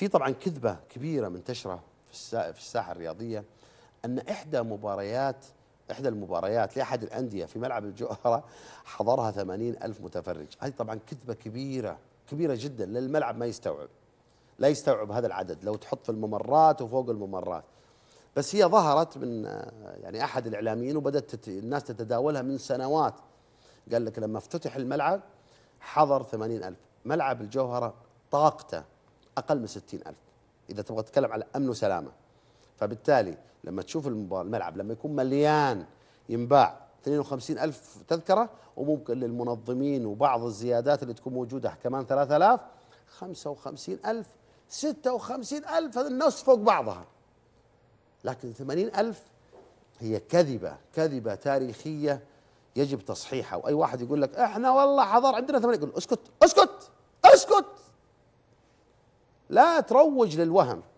في طبعا كذبة كبيرة منتشرة في الساحة الرياضية أن إحدى مباريات إحدى المباريات لأحد الأندية في ملعب الجوهرة حضرها ثمانين ألف متفرج هذه طبعا كذبة كبيرة كبيرة جدا للملعب ما يستوعب لا يستوعب هذا العدد لو تحط في الممرات وفوق الممرات بس هي ظهرت من آه، يعني أحد الإعلاميين وبدأت الناس تتداولها من سنوات قال لك لما افتتح الملعب حضر ثمانين ألف ملعب الجوهرة طاقته اقل من 60000 اذا تبغى تتكلم على امن وسلامه فبالتالي لما تشوف الملعب لما يكون مليان ينباع 52000 تذكره وممكن للمنظمين وبعض الزيادات اللي تكون موجوده كمان 3000 55000 56000 هذا النص فوق بعضها لكن 80000 هي كذبه كذبه تاريخيه يجب تصحيحها واي واحد يقول لك احنا والله حضر عندنا 8 يقول اسكت اسكت اسكت لا تروج للوهم